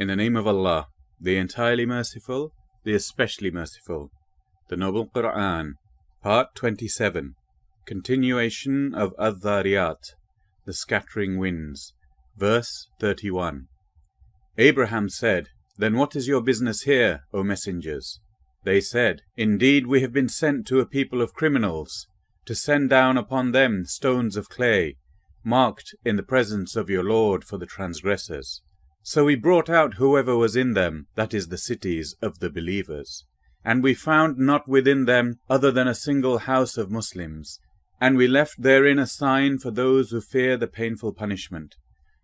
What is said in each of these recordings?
In the name of Allah, the entirely merciful, the especially merciful. The Noble Quran, Part 27, Continuation of Ad-Dhariyat, The Scattering Winds, Verse 31. Abraham said, Then what is your business here, O messengers? They said, Indeed we have been sent to a people of criminals, to send down upon them stones of clay, marked in the presence of your Lord for the transgressors. So we brought out whoever was in them, that is, the cities of the believers. And we found not within them other than a single house of Muslims. And we left therein a sign for those who fear the painful punishment.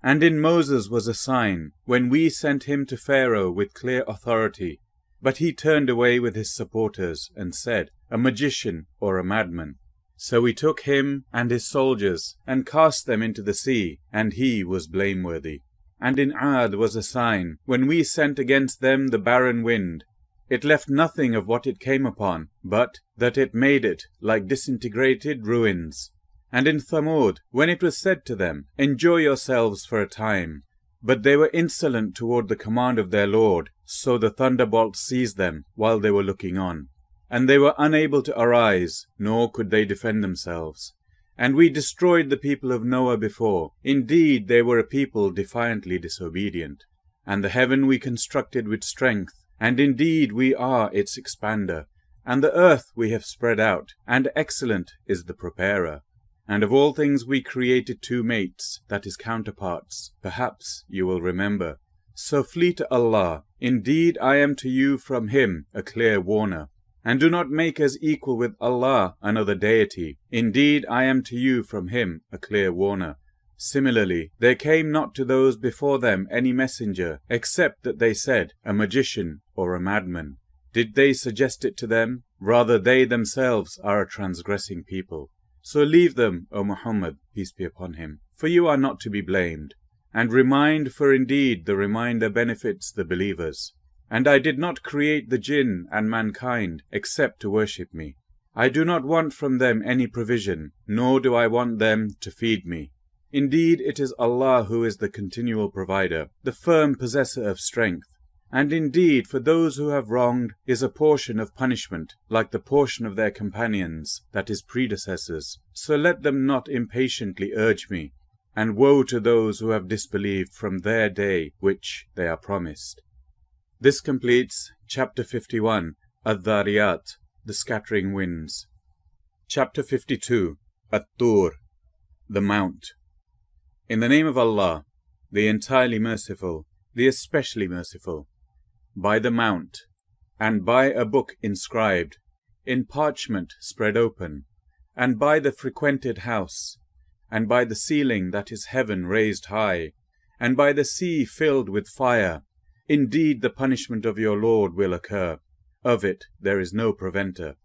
And in Moses was a sign, when we sent him to Pharaoh with clear authority. But he turned away with his supporters, and said, A magician or a madman. So we took him and his soldiers, and cast them into the sea, and he was blameworthy and in Ad was a sign, when we sent against them the barren wind. It left nothing of what it came upon, but that it made it like disintegrated ruins. And in Thamud, when it was said to them, Enjoy yourselves for a time. But they were insolent toward the command of their Lord, so the thunderbolt seized them while they were looking on. And they were unable to arise, nor could they defend themselves. And we destroyed the people of Noah before. Indeed, they were a people defiantly disobedient. And the heaven we constructed with strength, and indeed we are its expander. And the earth we have spread out, and excellent is the preparer. And of all things we created two mates, that is counterparts, perhaps you will remember. So flee to Allah, indeed I am to you from him a clear warner. And do not make us equal with Allah, another deity. Indeed, I am to you from him a clear warner. Similarly, there came not to those before them any messenger, except that they said, a magician or a madman. Did they suggest it to them? Rather, they themselves are a transgressing people. So leave them, O Muhammad, peace be upon him, for you are not to be blamed. And remind, for indeed the reminder benefits the believers. And I did not create the jinn and mankind except to worship me. I do not want from them any provision, nor do I want them to feed me. Indeed, it is Allah who is the continual provider, the firm possessor of strength. And indeed, for those who have wronged is a portion of punishment, like the portion of their companions, that is, predecessors. So let them not impatiently urge me. And woe to those who have disbelieved from their day which they are promised. This completes Chapter 51, ad the scattering winds. Chapter 52, At-Tur, the Mount. In the name of Allah, the entirely merciful, the especially merciful, by the Mount, and by a book inscribed, in parchment spread open, and by the frequented house, and by the ceiling that is heaven raised high, and by the sea filled with fire, Indeed, the punishment of your Lord will occur. Of it there is no preventer.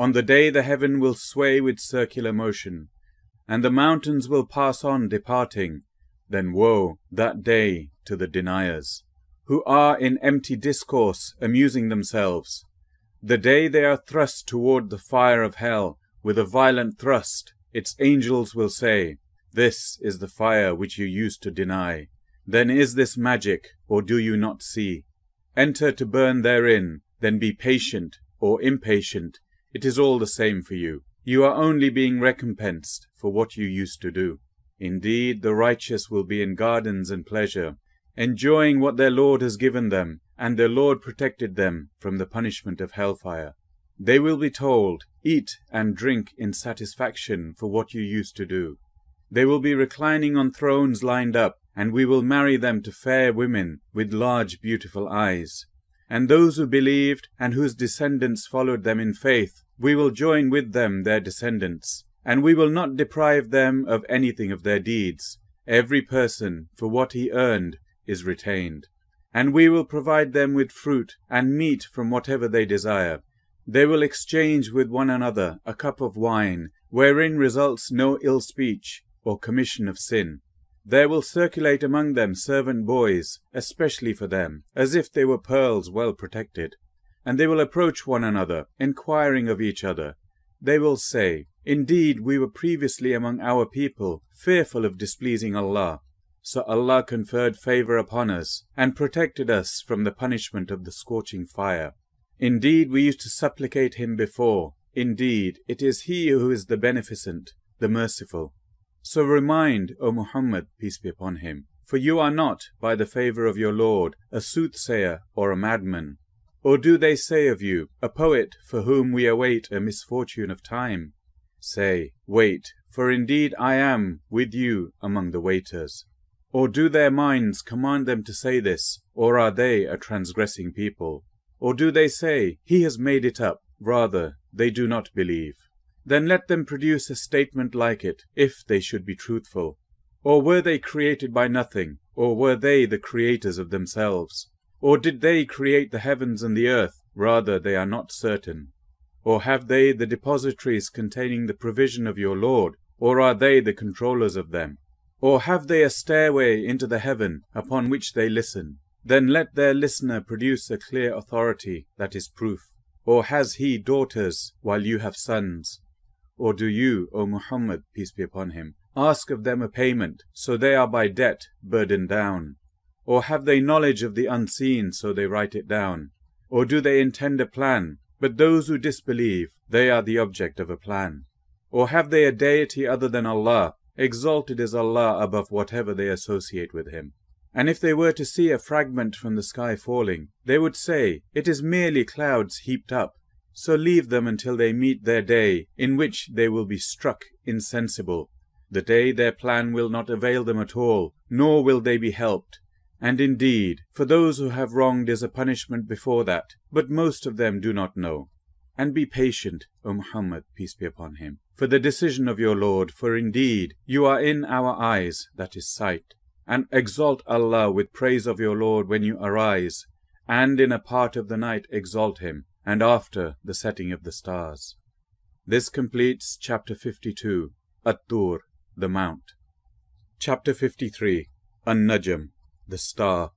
On the day the heaven will sway with circular motion, and the mountains will pass on departing. Then woe that day to the deniers, who are in empty discourse amusing themselves. The day they are thrust toward the fire of hell with a violent thrust, its angels will say, This is the fire which you used to deny. Then is this magic, or do you not see? Enter to burn therein, then be patient, or impatient, it is all the same for you. You are only being recompensed for what you used to do. Indeed, the righteous will be in gardens and pleasure, enjoying what their Lord has given them, and their Lord protected them from the punishment of hellfire. They will be told, Eat and drink in satisfaction for what you used to do. They will be reclining on thrones lined up, and we will marry them to fair women with large beautiful eyes. And those who believed and whose descendants followed them in faith, we will join with them their descendants, and we will not deprive them of anything of their deeds. Every person, for what he earned, is retained. And we will provide them with fruit and meat from whatever they desire. They will exchange with one another a cup of wine, wherein results no ill speech or commission of sin. There will circulate among them servant boys, especially for them, as if they were pearls well protected. And they will approach one another, inquiring of each other. They will say, Indeed, we were previously among our people, fearful of displeasing Allah. So Allah conferred favour upon us, and protected us from the punishment of the scorching fire. Indeed, we used to supplicate him before. Indeed, it is he who is the beneficent, the merciful. So remind, O Muhammad, peace be upon him, for you are not, by the favour of your Lord, a soothsayer or a madman. Or do they say of you, a poet for whom we await a misfortune of time? Say, wait, for indeed I am with you among the waiters. Or do their minds command them to say this, or are they a transgressing people? Or do they say, He has made it up, rather, they do not believe then let them produce a statement like it, if they should be truthful. Or were they created by nothing, or were they the creators of themselves? Or did they create the heavens and the earth? Rather, they are not certain. Or have they the depositories containing the provision of your Lord, or are they the controllers of them? Or have they a stairway into the heaven upon which they listen? Then let their listener produce a clear authority, that is proof. Or has he daughters, while you have sons? Or do you, O Muhammad, peace be upon him, ask of them a payment, so they are by debt burdened down? Or have they knowledge of the unseen, so they write it down? Or do they intend a plan, but those who disbelieve, they are the object of a plan? Or have they a deity other than Allah? Exalted is Allah above whatever they associate with him. And if they were to see a fragment from the sky falling, they would say, It is merely clouds heaped up. So leave them until they meet their day, in which they will be struck insensible. The day their plan will not avail them at all, nor will they be helped. And indeed, for those who have wronged is a punishment before that, but most of them do not know. And be patient, O Muhammad, peace be upon him, for the decision of your Lord, for indeed you are in our eyes, that is sight. And exalt Allah with praise of your Lord when you arise, and in a part of the night exalt him and after the setting of the stars. This completes chapter 52, At-Tur, the Mount. Chapter 53, An-Najm, the Star.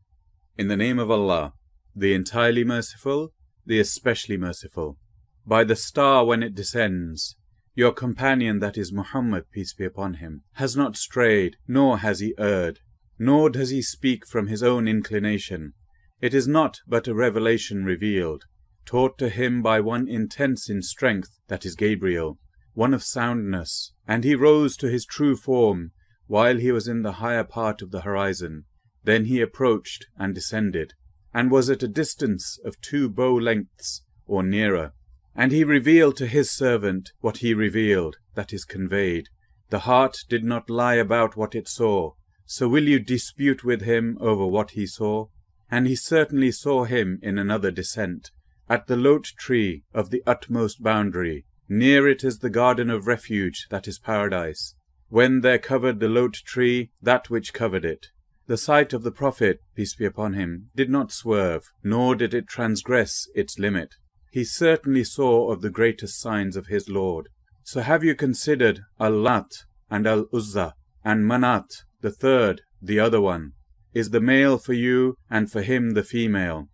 In the name of Allah, the entirely merciful, the especially merciful. By the star when it descends, your companion that is Muhammad, peace be upon him, has not strayed, nor has he erred, nor does he speak from his own inclination. It is not but a revelation revealed, taught to him by one intense in strength, that is Gabriel, one of soundness, and he rose to his true form, while he was in the higher part of the horizon. Then he approached and descended, and was at a distance of two bow lengths or nearer. And he revealed to his servant what he revealed, that is conveyed. The heart did not lie about what it saw, so will you dispute with him over what he saw? And he certainly saw him in another descent, at the lote tree of the utmost boundary, near it is the garden of refuge that is paradise. When there covered the lote tree that which covered it, the sight of the Prophet, peace be upon him, did not swerve, nor did it transgress its limit. He certainly saw of the greatest signs of his Lord. So have you considered Al-Lat and Al-Uzza and Manat, the third, the other one? Is the male for you and for him the female?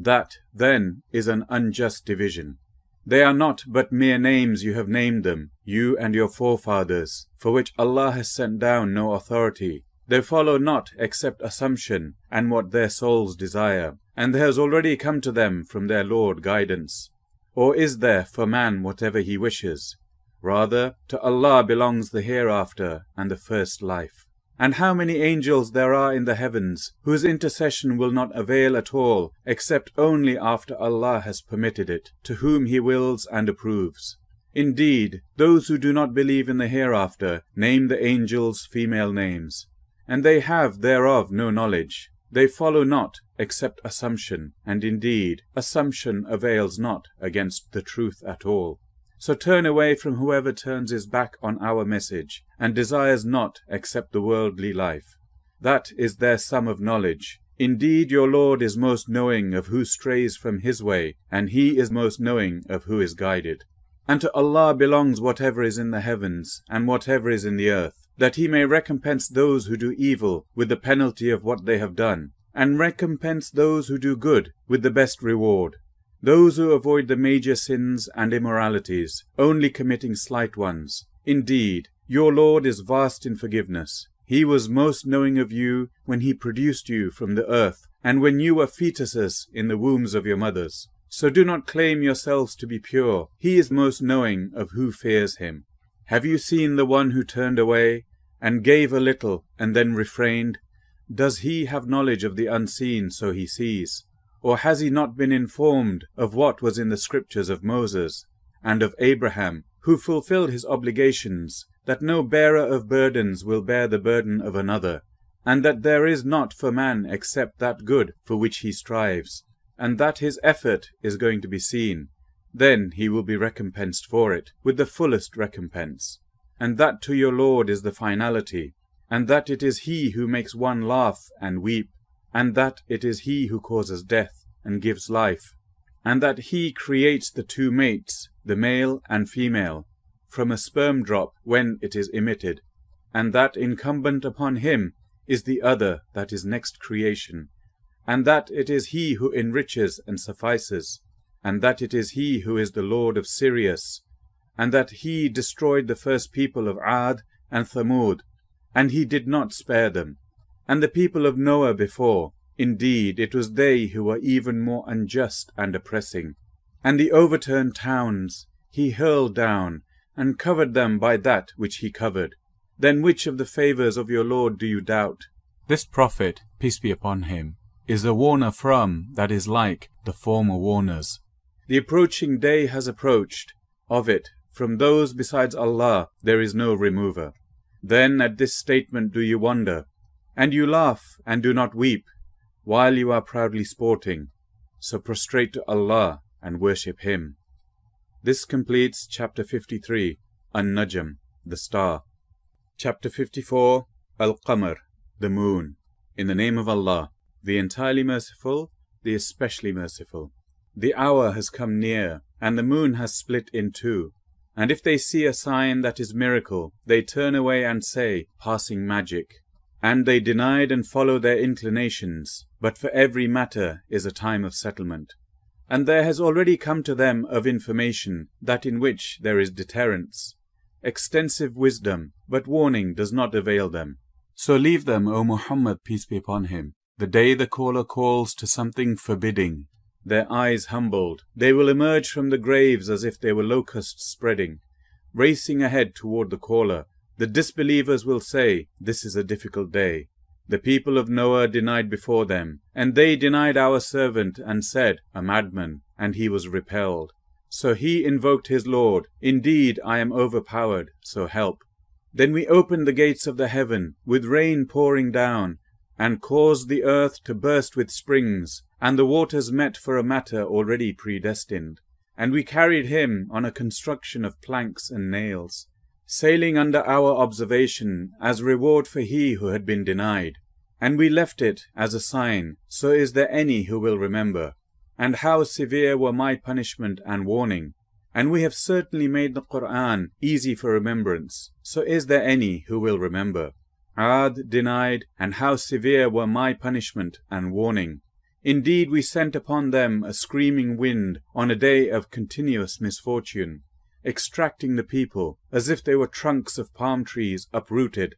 That, then, is an unjust division. They are not but mere names you have named them, you and your forefathers, for which Allah has sent down no authority. They follow not except assumption and what their souls desire, and there has already come to them from their Lord guidance. Or is there for man whatever he wishes? Rather, to Allah belongs the hereafter and the first life and how many angels there are in the heavens, whose intercession will not avail at all, except only after Allah has permitted it, to whom He wills and approves. Indeed, those who do not believe in the hereafter name the angels female names, and they have thereof no knowledge. They follow not, except assumption, and indeed, assumption avails not against the truth at all. So turn away from whoever turns his back on our message, and desires not except the worldly life. That is their sum of knowledge. Indeed, your Lord is most knowing of who strays from his way, and he is most knowing of who is guided. And to Allah belongs whatever is in the heavens, and whatever is in the earth, that he may recompense those who do evil with the penalty of what they have done, and recompense those who do good with the best reward. Those who avoid the major sins and immoralities, only committing slight ones. Indeed, your Lord is vast in forgiveness. He was most knowing of you when he produced you from the earth, and when you were fetuses in the wombs of your mothers. So do not claim yourselves to be pure. He is most knowing of who fears him. Have you seen the one who turned away and gave a little and then refrained? Does he have knowledge of the unseen so he sees? Or has he not been informed of what was in the scriptures of Moses and of Abraham, who fulfilled his obligations, that no bearer of burdens will bear the burden of another, and that there is not for man except that good for which he strives, and that his effort is going to be seen? Then he will be recompensed for it with the fullest recompense. And that to your Lord is the finality, and that it is he who makes one laugh and weep and that it is he who causes death and gives life, and that he creates the two mates, the male and female, from a sperm drop when it is emitted, and that incumbent upon him is the other that is next creation, and that it is he who enriches and suffices, and that it is he who is the lord of Sirius, and that he destroyed the first people of Ad and Thamud, and he did not spare them, and the people of Noah before. Indeed, it was they who were even more unjust and oppressing. And the overturned towns he hurled down, and covered them by that which he covered. Then which of the favours of your Lord do you doubt? This prophet, peace be upon him, is a warner from, that is like, the former warners. The approaching day has approached. Of it, from those besides Allah, there is no remover. Then at this statement do you wonder, and you laugh and do not weep, while you are proudly sporting. So prostrate to Allah and worship Him. This completes chapter 53, An-Najm, the star. Chapter 54, Al-Qamar, the moon. In the name of Allah, the entirely merciful, the especially merciful. The hour has come near, and the moon has split in two. And if they see a sign that is miracle, they turn away and say, passing magic. And they denied and follow their inclinations, but for every matter is a time of settlement. And there has already come to them of information that in which there is deterrence, extensive wisdom, but warning does not avail them. So leave them, O Muhammad, peace be upon him, the day the caller calls to something forbidding. Their eyes humbled, they will emerge from the graves as if they were locusts spreading, racing ahead toward the caller, the disbelievers will say, This is a difficult day. The people of Noah denied before them, and they denied our servant, and said, A madman, and he was repelled. So he invoked his Lord, Indeed, I am overpowered, so help. Then we opened the gates of the heaven, with rain pouring down, and caused the earth to burst with springs, and the waters met for a matter already predestined. And we carried him on a construction of planks and nails sailing under our observation as reward for he who had been denied. And we left it as a sign, so is there any who will remember. And how severe were my punishment and warning. And we have certainly made the Qur'an easy for remembrance, so is there any who will remember. Ad denied, and how severe were my punishment and warning. Indeed we sent upon them a screaming wind on a day of continuous misfortune extracting the people as if they were trunks of palm trees uprooted.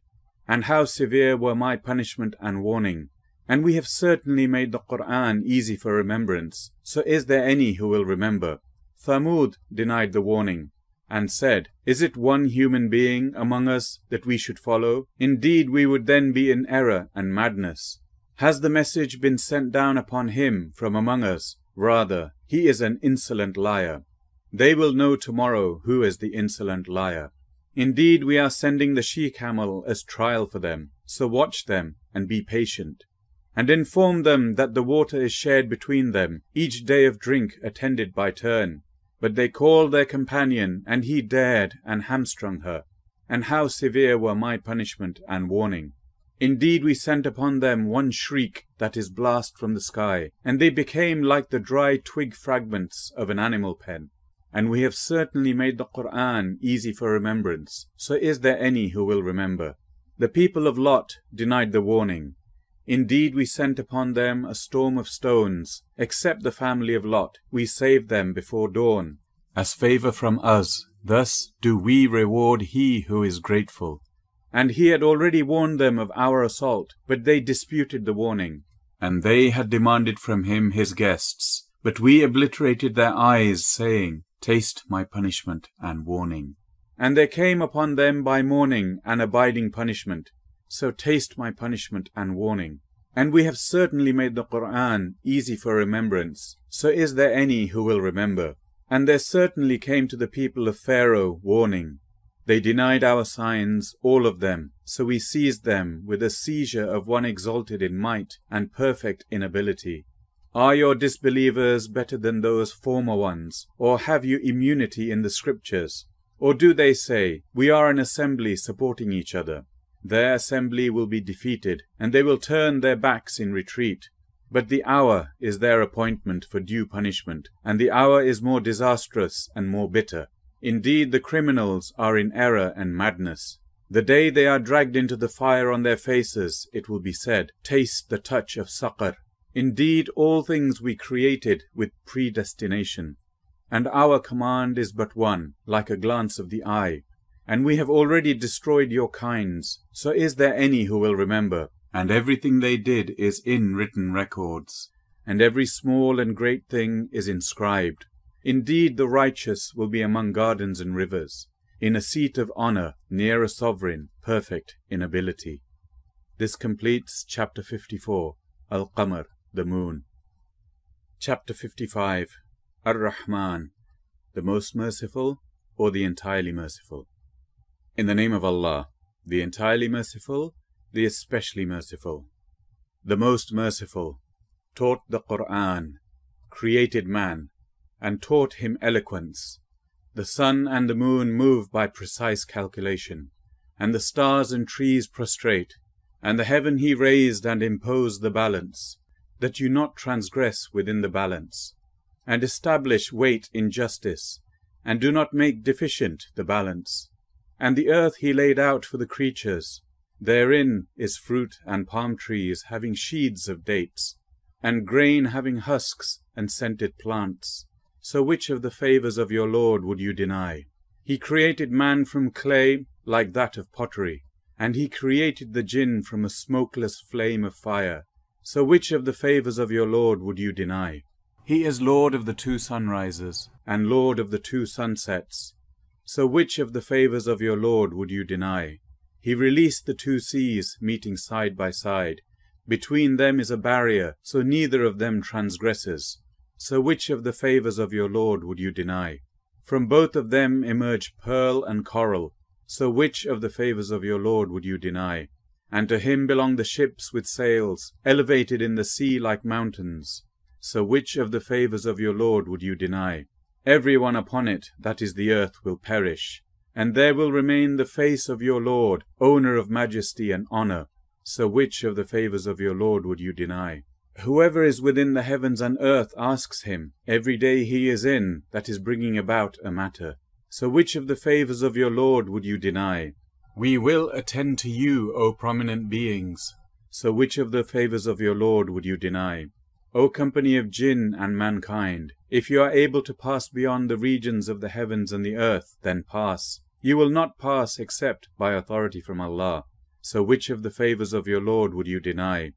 And how severe were my punishment and warning. And we have certainly made the Qur'an easy for remembrance, so is there any who will remember? Thamud denied the warning, and said, Is it one human being among us that we should follow? Indeed we would then be in error and madness. Has the message been sent down upon him from among us? Rather, he is an insolent liar. They will know tomorrow who is the insolent liar. Indeed, we are sending the she-camel as trial for them, so watch them and be patient. And inform them that the water is shared between them, each day of drink attended by turn. But they called their companion, and he dared and hamstrung her. And how severe were my punishment and warning. Indeed, we sent upon them one shriek that is blast from the sky, and they became like the dry twig fragments of an animal pen. And we have certainly made the Qur'an easy for remembrance, so is there any who will remember? The people of Lot denied the warning. Indeed we sent upon them a storm of stones, except the family of Lot, we saved them before dawn, as favour from us, thus do we reward he who is grateful. And he had already warned them of our assault, but they disputed the warning. And they had demanded from him his guests, but we obliterated their eyes, saying, Taste my punishment and warning. And there came upon them by morning an abiding punishment. So taste my punishment and warning. And we have certainly made the Qur'an easy for remembrance, so is there any who will remember? And there certainly came to the people of Pharaoh warning. They denied our signs, all of them, so we seized them with a seizure of one exalted in might and perfect in ability. Are your disbelievers better than those former ones? Or have you immunity in the scriptures? Or do they say, We are an assembly supporting each other? Their assembly will be defeated, and they will turn their backs in retreat. But the hour is their appointment for due punishment, and the hour is more disastrous and more bitter. Indeed, the criminals are in error and madness. The day they are dragged into the fire on their faces, it will be said, Taste the touch of succor Indeed, all things we created with predestination, and our command is but one, like a glance of the eye. And we have already destroyed your kinds, so is there any who will remember? And everything they did is in written records, and every small and great thing is inscribed. Indeed, the righteous will be among gardens and rivers, in a seat of honour, near a sovereign, perfect in ability. This completes chapter 54, Al-Qamar. The Moon. Chapter 55 Ar Rahman, the Most Merciful or the Entirely Merciful. In the name of Allah, the Entirely Merciful, the Especially Merciful. The Most Merciful taught the Quran, created man, and taught him eloquence. The sun and the moon move by precise calculation, and the stars and trees prostrate, and the heaven he raised and imposed the balance that you not transgress within the balance, and establish weight in justice, and do not make deficient the balance. And the earth he laid out for the creatures, therein is fruit and palm trees having sheaths of dates, and grain having husks and scented plants. So which of the favours of your Lord would you deny? He created man from clay like that of pottery, and he created the jinn from a smokeless flame of fire. So which of the favours of your Lord would you deny? He is Lord of the two sunrises, and Lord of the two sunsets. So which of the favours of your Lord would you deny? He released the two seas, meeting side by side. Between them is a barrier, so neither of them transgresses. So which of the favours of your Lord would you deny? From both of them emerge pearl and coral. So which of the favours of your Lord would you deny? And to him belong the ships with sails, elevated in the sea like mountains. So which of the favours of your Lord would you deny? Every one upon it, that is the earth, will perish. And there will remain the face of your Lord, owner of majesty and honour. So which of the favours of your Lord would you deny? Whoever is within the heavens and earth asks him, every day he is in, that is bringing about a matter. So which of the favours of your Lord would you deny? We will attend to you, O prominent beings. So which of the favours of your Lord would you deny? O company of jinn and mankind, if you are able to pass beyond the regions of the heavens and the earth, then pass. You will not pass except by authority from Allah. So which of the favours of your Lord would you deny?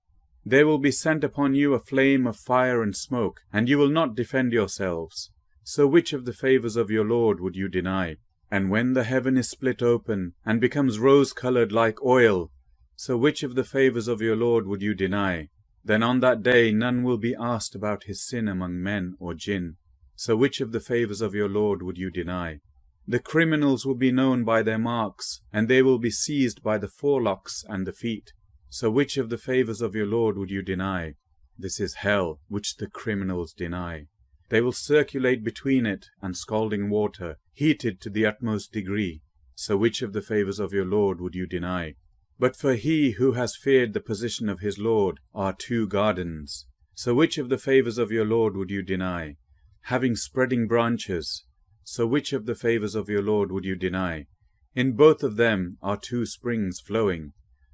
There will be sent upon you a flame of fire and smoke, and you will not defend yourselves. So which of the favours of your Lord would you deny? And when the heaven is split open, and becomes rose-coloured like oil, so which of the favours of your Lord would you deny? Then on that day none will be asked about his sin among men or jinn. So which of the favours of your Lord would you deny? The criminals will be known by their marks, and they will be seized by the forelocks and the feet. So which of the favours of your Lord would you deny? This is hell, which the criminals deny. They will circulate between it and scalding water, heated to the utmost degree. So which of the favours of your Lord would you deny? But for he who has feared the position of his Lord are two gardens. So which of the favours of your Lord would you deny? Having spreading branches. So which of the favours of your Lord would you deny? In both of them are two springs flowing.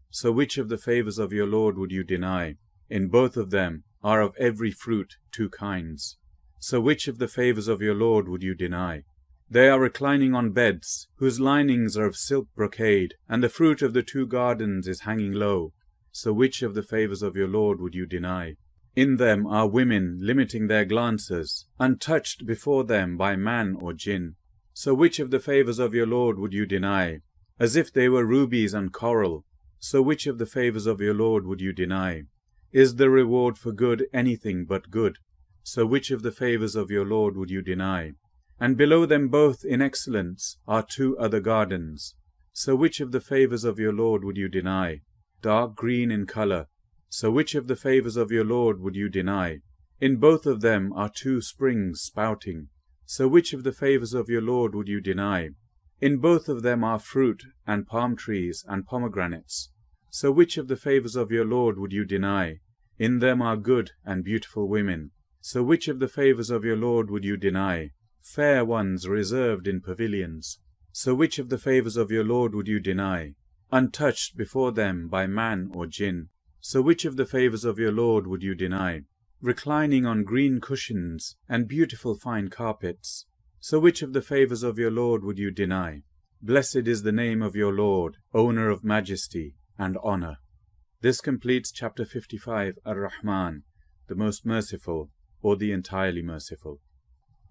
So which of the favours of your Lord would you deny? In both of them are of every fruit two kinds. So which of the favours of your Lord would you deny? They are reclining on beds, whose linings are of silk brocade, and the fruit of the two gardens is hanging low. So which of the favours of your Lord would you deny? In them are women limiting their glances, untouched before them by man or jinn. So which of the favours of your Lord would you deny? As if they were rubies and coral. So which of the favours of your Lord would you deny? Is the reward for good anything but good? So which of the favours of your Lord would you deny? And below them both in excellence are two other gardens. So which of the favours of your Lord would you deny? Dark green in colour. So which of the favours of your Lord would you deny? In both of them are two springs spouting. So which of the favours of your Lord would you deny? In both of them are fruit, and palm trees, and pomegranates. So which of the favours of your Lord would you deny? In them are good and beautiful women. So which of the favours of your Lord would you deny? Fair ones reserved in pavilions. So which of the favours of your Lord would you deny? Untouched before them by man or jinn. So which of the favours of your Lord would you deny? Reclining on green cushions and beautiful fine carpets. So which of the favours of your Lord would you deny? Blessed is the name of your Lord, owner of majesty and honour. This completes chapter 55, Ar-Rahman, the most merciful, or the entirely merciful.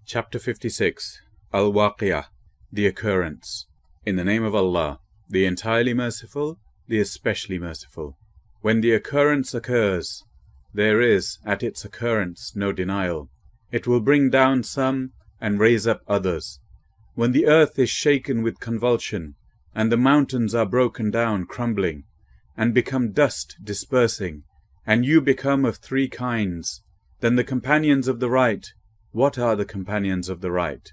Chapter 56 Al Waqiyah The Occurrence In the name of Allah, the entirely merciful, the especially merciful. When the occurrence occurs, there is at its occurrence no denial. It will bring down some and raise up others. When the earth is shaken with convulsion, and the mountains are broken down, crumbling, and become dust dispersing, and you become of three kinds, then the companions of the right, what are the companions of the right?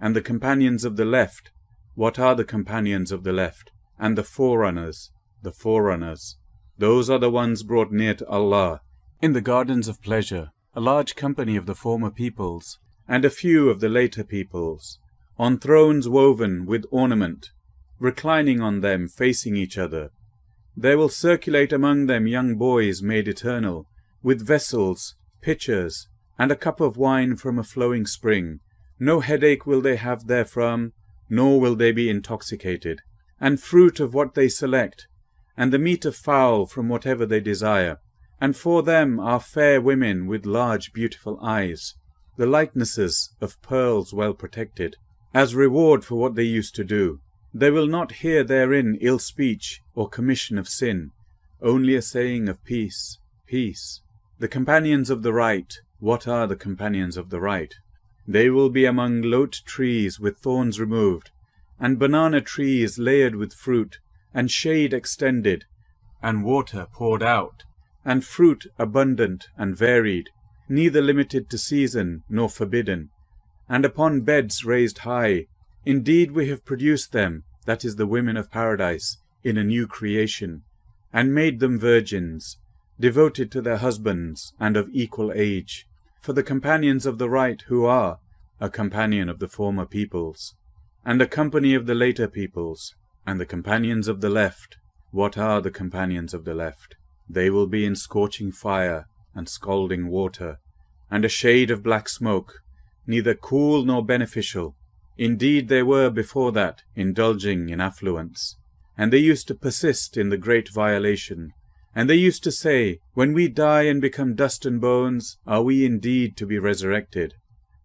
And the companions of the left, what are the companions of the left? And the forerunners, the forerunners. Those are the ones brought near to Allah. In the gardens of pleasure, a large company of the former peoples, and a few of the later peoples, on thrones woven with ornament, reclining on them facing each other. There will circulate among them young boys made eternal, with vessels pitchers, and a cup of wine from a flowing spring. No headache will they have therefrom, nor will they be intoxicated, and fruit of what they select, and the meat of fowl from whatever they desire. And for them are fair women with large beautiful eyes, the likenesses of pearls well protected, as reward for what they used to do. They will not hear therein ill speech or commission of sin, only a saying of peace, peace. The companions of the right, what are the companions of the right? They will be among lote trees with thorns removed, and banana trees layered with fruit, and shade extended, and water poured out, and fruit abundant and varied, neither limited to season nor forbidden, and upon beds raised high. Indeed, we have produced them, that is the women of paradise, in a new creation, and made them virgins devoted to their husbands and of equal age, for the companions of the right who are a companion of the former peoples, and a company of the later peoples, and the companions of the left. What are the companions of the left? They will be in scorching fire and scalding water, and a shade of black smoke, neither cool nor beneficial. Indeed, they were before that indulging in affluence, and they used to persist in the great violation and they used to say, When we die and become dust and bones, are we indeed to be resurrected?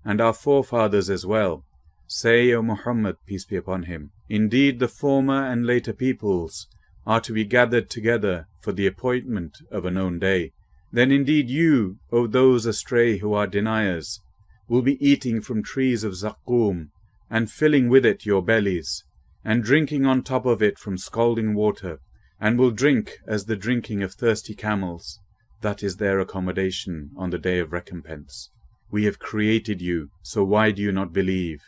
And our forefathers as well. Say, O Muhammad, peace be upon him, indeed the former and later peoples are to be gathered together for the appointment of a known day. Then indeed you, O those astray who are deniers, will be eating from trees of zaqqum, and filling with it your bellies, and drinking on top of it from scalding water, and will drink as the drinking of thirsty camels. That is their accommodation on the day of recompense. We have created you, so why do you not believe?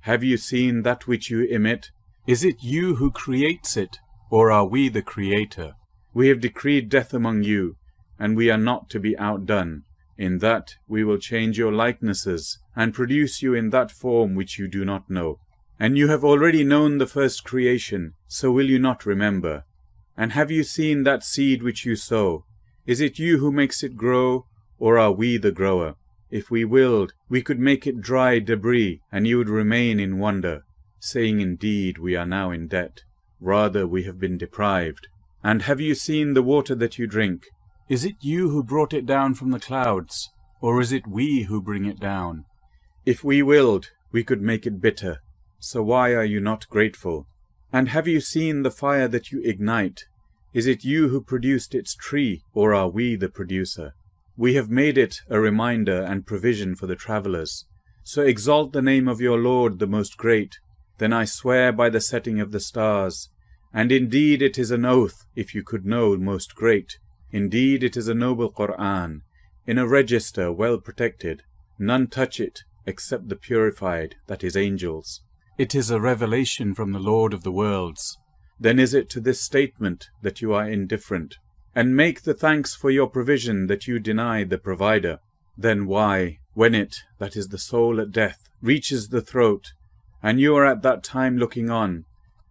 Have you seen that which you emit? Is it you who creates it, or are we the creator? We have decreed death among you, and we are not to be outdone. In that we will change your likenesses, and produce you in that form which you do not know. And you have already known the first creation, so will you not remember? And have you seen that seed which you sow? Is it you who makes it grow, or are we the grower? If we willed, we could make it dry debris, and you would remain in wonder, saying indeed we are now in debt, rather we have been deprived. And have you seen the water that you drink? Is it you who brought it down from the clouds, or is it we who bring it down? If we willed, we could make it bitter, so why are you not grateful? And have you seen the fire that you ignite? Is it you who produced its tree, or are we the producer? We have made it a reminder and provision for the travellers. So exalt the name of your Lord the Most Great. Then I swear by the setting of the stars. And indeed it is an oath, if you could know Most Great. Indeed it is a noble Qur'an, in a register well protected. None touch it, except the purified, that is angels. It is a revelation from the Lord of the worlds. Then is it to this statement that you are indifferent, and make the thanks for your provision that you deny the provider. Then why, when it, that is the soul at death, reaches the throat, and you are at that time looking on,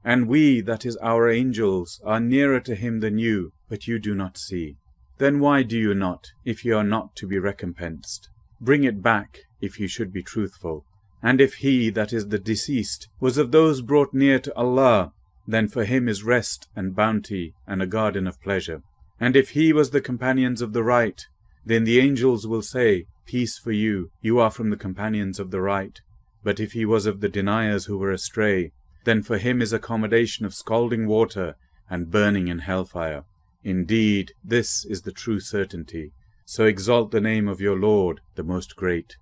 and we, that is our angels, are nearer to him than you, but you do not see. Then why do you not, if you are not to be recompensed? Bring it back, if you should be truthful. And if he, that is the deceased, was of those brought near to Allah, then for him is rest and bounty and a garden of pleasure. And if he was the companions of the right, then the angels will say, Peace for you, you are from the companions of the right. But if he was of the deniers who were astray, then for him is accommodation of scalding water and burning in hellfire. Indeed, this is the true certainty. So exalt the name of your Lord, the Most Great.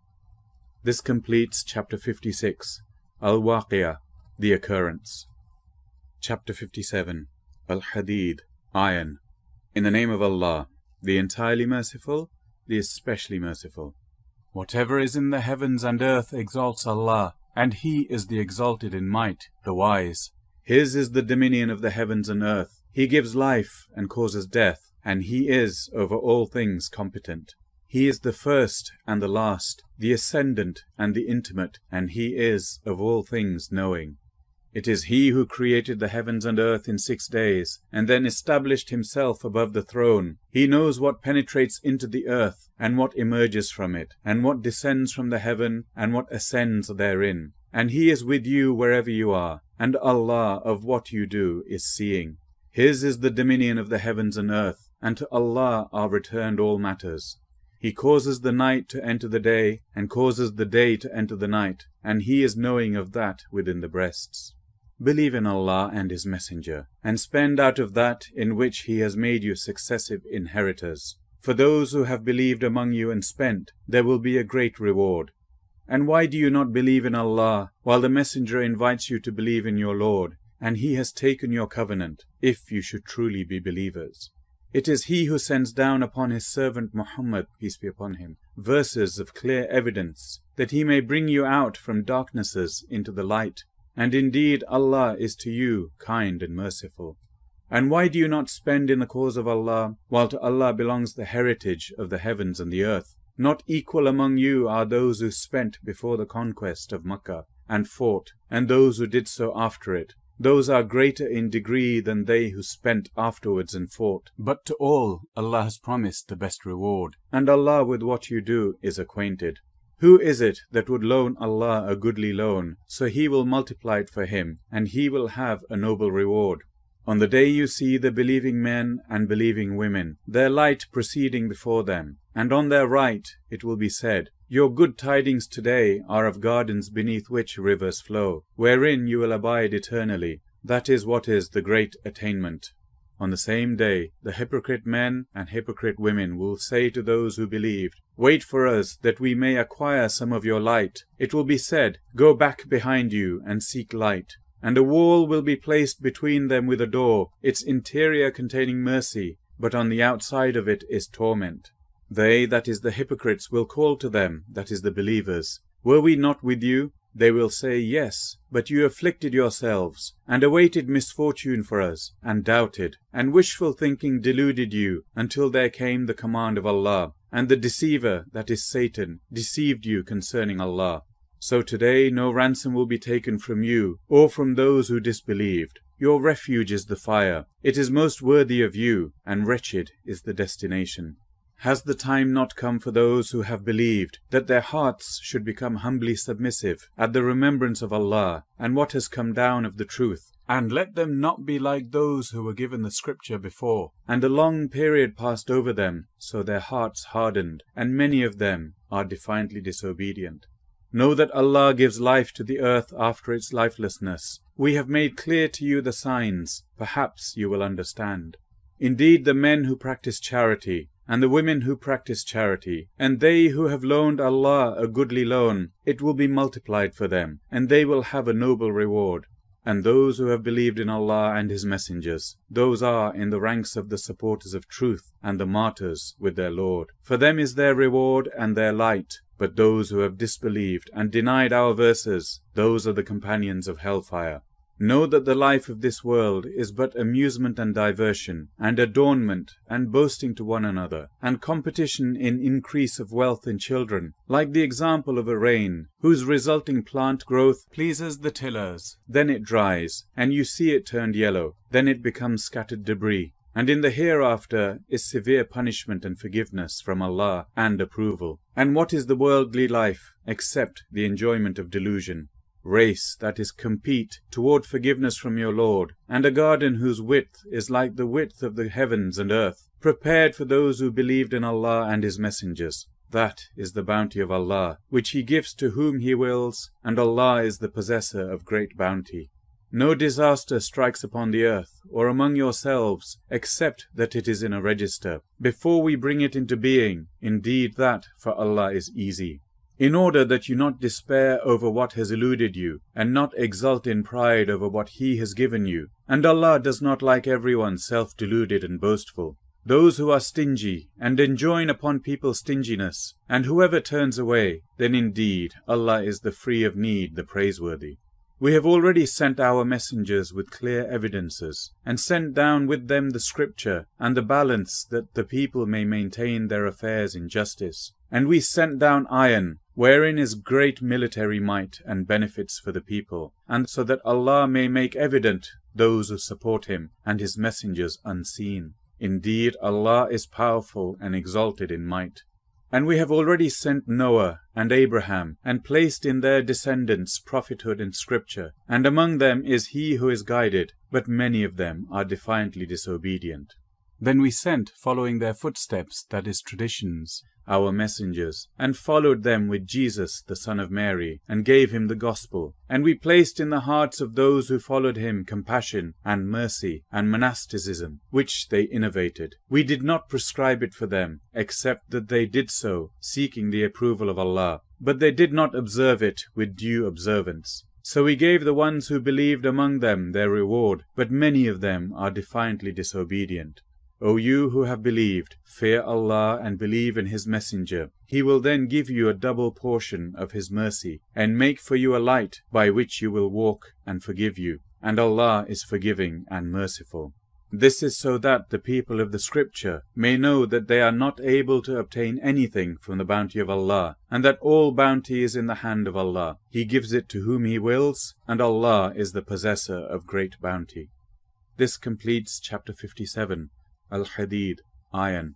This completes chapter 56, Al-Waqi'ah, the occurrence. Chapter 57, Al-Hadid, iron. In the name of Allah, the entirely merciful, the especially merciful. Whatever is in the heavens and earth exalts Allah, and He is the exalted in might, the wise. His is the dominion of the heavens and earth. He gives life and causes death, and He is over all things competent. He is the first and the last, the ascendant and the intimate, and he is of all things knowing. It is he who created the heavens and earth in six days, and then established himself above the throne. He knows what penetrates into the earth, and what emerges from it, and what descends from the heaven, and what ascends therein. And he is with you wherever you are, and Allah of what you do is seeing. His is the dominion of the heavens and earth, and to Allah are returned all matters. He causes the night to enter the day, and causes the day to enter the night, and He is knowing of that within the breasts. Believe in Allah and His Messenger, and spend out of that in which He has made you successive inheritors. For those who have believed among you and spent, there will be a great reward. And why do you not believe in Allah, while the Messenger invites you to believe in your Lord, and He has taken your covenant, if you should truly be believers? It is He who sends down upon His servant Muhammad, peace be upon him, verses of clear evidence, that He may bring you out from darknesses into the light. And indeed Allah is to you kind and merciful. And why do you not spend in the cause of Allah, while to Allah belongs the heritage of the heavens and the earth? Not equal among you are those who spent before the conquest of Makkah and fought, and those who did so after it, those are greater in degree than they who spent afterwards and fought. But to all Allah has promised the best reward. And Allah with what you do is acquainted. Who is it that would loan Allah a goodly loan, so he will multiply it for him, and he will have a noble reward? On the day you see the believing men and believing women, their light proceeding before them, and on their right it will be said, your good tidings today are of gardens beneath which rivers flow, wherein you will abide eternally. That is what is the great attainment. On the same day, the hypocrite men and hypocrite women will say to those who believed, Wait for us, that we may acquire some of your light. It will be said, Go back behind you and seek light. And a wall will be placed between them with a door, its interior containing mercy, but on the outside of it is torment. They, that is the hypocrites, will call to them, that is the believers, Were we not with you? They will say, Yes, but you afflicted yourselves, and awaited misfortune for us, and doubted, and wishful thinking deluded you, until there came the command of Allah, and the deceiver, that is Satan, deceived you concerning Allah. So today no ransom will be taken from you, or from those who disbelieved. Your refuge is the fire. It is most worthy of you, and wretched is the destination. Has the time not come for those who have believed, that their hearts should become humbly submissive at the remembrance of Allah and what has come down of the truth? And let them not be like those who were given the scripture before. And a long period passed over them, so their hearts hardened, and many of them are defiantly disobedient. Know that Allah gives life to the earth after its lifelessness. We have made clear to you the signs, perhaps you will understand. Indeed, the men who practice charity, and the women who practice charity, and they who have loaned Allah a goodly loan, it will be multiplied for them, and they will have a noble reward. And those who have believed in Allah and His messengers, those are in the ranks of the supporters of truth and the martyrs with their Lord. For them is their reward and their light, but those who have disbelieved and denied our verses, those are the companions of hellfire. Know that the life of this world is but amusement and diversion, and adornment, and boasting to one another, and competition in increase of wealth in children, like the example of a rain, whose resulting plant growth pleases the tillers. Then it dries, and you see it turned yellow, then it becomes scattered debris. And in the hereafter is severe punishment and forgiveness from Allah and approval. And what is the worldly life except the enjoyment of delusion? Race, that is, compete, toward forgiveness from your Lord, and a garden whose width is like the width of the heavens and earth, prepared for those who believed in Allah and His messengers. That is the bounty of Allah, which He gives to whom He wills, and Allah is the possessor of great bounty. No disaster strikes upon the earth, or among yourselves, except that it is in a register, before we bring it into being, indeed that for Allah is easy in order that you not despair over what has eluded you, and not exult in pride over what He has given you. And Allah does not like everyone self-deluded and boastful. Those who are stingy, and enjoin upon people stinginess, and whoever turns away, then indeed Allah is the free of need, the praiseworthy. We have already sent our messengers with clear evidences, and sent down with them the scripture, and the balance that the people may maintain their affairs in justice. And we sent down iron, wherein is great military might and benefits for the people, and so that Allah may make evident those who support him and his messengers unseen. Indeed, Allah is powerful and exalted in might. And we have already sent Noah and Abraham, and placed in their descendants prophethood in Scripture, and among them is he who is guided, but many of them are defiantly disobedient. Then we sent, following their footsteps, that is, traditions, our messengers, and followed them with Jesus, the Son of Mary, and gave him the gospel. And we placed in the hearts of those who followed him compassion and mercy and monasticism, which they innovated. We did not prescribe it for them, except that they did so, seeking the approval of Allah. But they did not observe it with due observance. So we gave the ones who believed among them their reward, but many of them are defiantly disobedient. O you who have believed, fear Allah and believe in His Messenger. He will then give you a double portion of His mercy, and make for you a light by which you will walk and forgive you. And Allah is forgiving and merciful. This is so that the people of the Scripture may know that they are not able to obtain anything from the bounty of Allah, and that all bounty is in the hand of Allah. He gives it to whom He wills, and Allah is the possessor of great bounty. This completes chapter 57. الحديد iron